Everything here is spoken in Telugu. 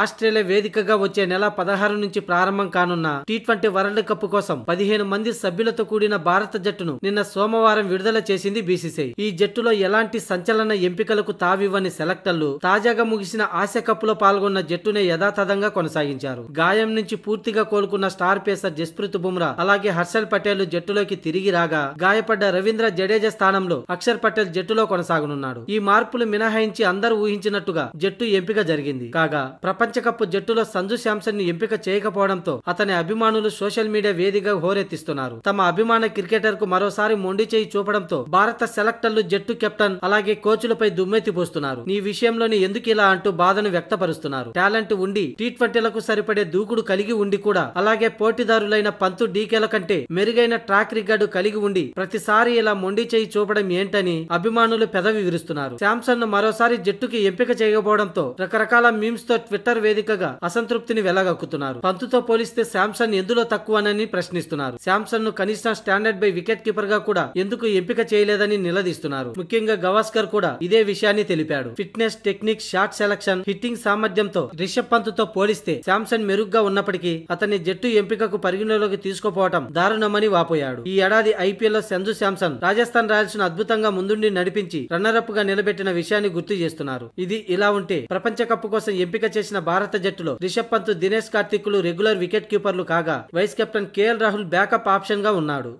ఆస్ట్రేలియా వేదికగా వచ్చే నెల పదహారు నుంచి ప్రారంభం కానున్న టీ ట్వంటీ వరల్డ్ కప్ కోసం పదిహేను మంది సభ్యులతో కూడిన భారత జట్టును నిన్న సోమవారం విడుదల చేసింది బీసీసీ ఈ జట్టులో ఎలాంటి సంచలన ఎంపికలకు తావివ్వని సెలెక్టర్లు తాజాగా ముగిసిన ఆసియా లో పాల్గొన్న జట్టునే యథాతథంగా కొనసాగించారు గాయం నుంచి పూర్తిగా కోలుకున్న స్టార్ పేసర్ జస్ప్రీత్ బుమ్రా అలాగే హర్షల్ పటేల్ జట్టులోకి తిరిగి రాగా గాయపడ్డ రవీంద్ర జడేజా స్థానంలో అక్షర్ పటేల్ జట్టులో కొనసాగనున్నాడు ఈ మార్పులు మినహాయించి అందరూ ఊహించినట్టుగా జట్టు ఎంపిక జరిగింది కాగా ప్రపంచ ప్రపంచ కప్ జట్టులో సంజు శాంసన్ ను ఎంపిక చేయకపోవడంతో అతని అభిమానులు సోషల్ మీడియా వేదికగా హోరెత్తిస్తున్నారు తమ అభిమాన క్రికెటర్ కు మరోసారి మొండి చేయి చూపడంతో భారత సెలెక్టర్లు జట్టు కెప్టెన్ అలాగే కోచ్లపై దుమ్మెత్తి పోస్తున్నారు ఈ విషయంలోనే ఎందుకు ఇలా అంటూ బాధను వ్యక్తపరుస్తున్నారు టాలెంట్ ఉండి టీ ట్వంటీలకు సరిపడే దూకుడు కలిగి ఉండి కూడా అలాగే పోటీదారులైన పంతు డీకేల కంటే మెరుగైన ట్రాక్ రికార్డు కలిగి ఉండి ప్రతిసారి ఇలా మొండి చేయి చూపడం ఏంటని అభిమానులు పెదవి విరుస్తున్నారు శాంసన్ ను మరోసారి జట్టుకి ఎంపిక చేయకపోవడంతో రకరకాల మీమ్స్ తో ట్విట్టర్ ట్విట్టర్ వేదికగా అసంతృప్తిని వెలగక్కుతున్నారు పంతుతో పోలిస్తే శాంసన్ ఎందులో తక్కువనని ప్రశ్నిస్తున్నారు శాంసన్ ను కనీసం స్టాండర్డ్ బై వికెట్ కీపర్ గా కూడా ఎందుకు ఎంపిక చేయలేదని నిలదీస్తున్నారు ముఖ్యంగా గవాస్కర్ కూడా ఇదే విషయాన్ని తెలిపాడు fitness technique short selection hitting సామర్థ్యంతో రిషబ్ పంత్తో పోలిస్తే శాంసన్ మెరుగ్గా ఉన్నప్పటికీ అతని జట్టు ఎంపికకు పరిగణలోకి తీసుకుపోవటం దారుణమని వాపోయాడు ఈ ఏడాది ఐపీఎల్ లో సంజు శాంసన్ రాజస్థాన్ రాయల్స్ ను అద్భుతంగా ముందుండి నడిపించి రన్నరప్ గా నిలబెట్టిన విషయాన్ని గుర్తు చేస్తున్నారు ఇది ఇలా ఉంటే ప్రపంచ కప్ కోసం ఎంపిక చేసిన చేసిన భారత జట్టులో రిషబ్ పంత్ దినేష్ కార్తిక్లు రెగ్యులర్ వికెట్ కీపర్లు కాగా vice captain KL Rahul backup option గా ఉన్నాడు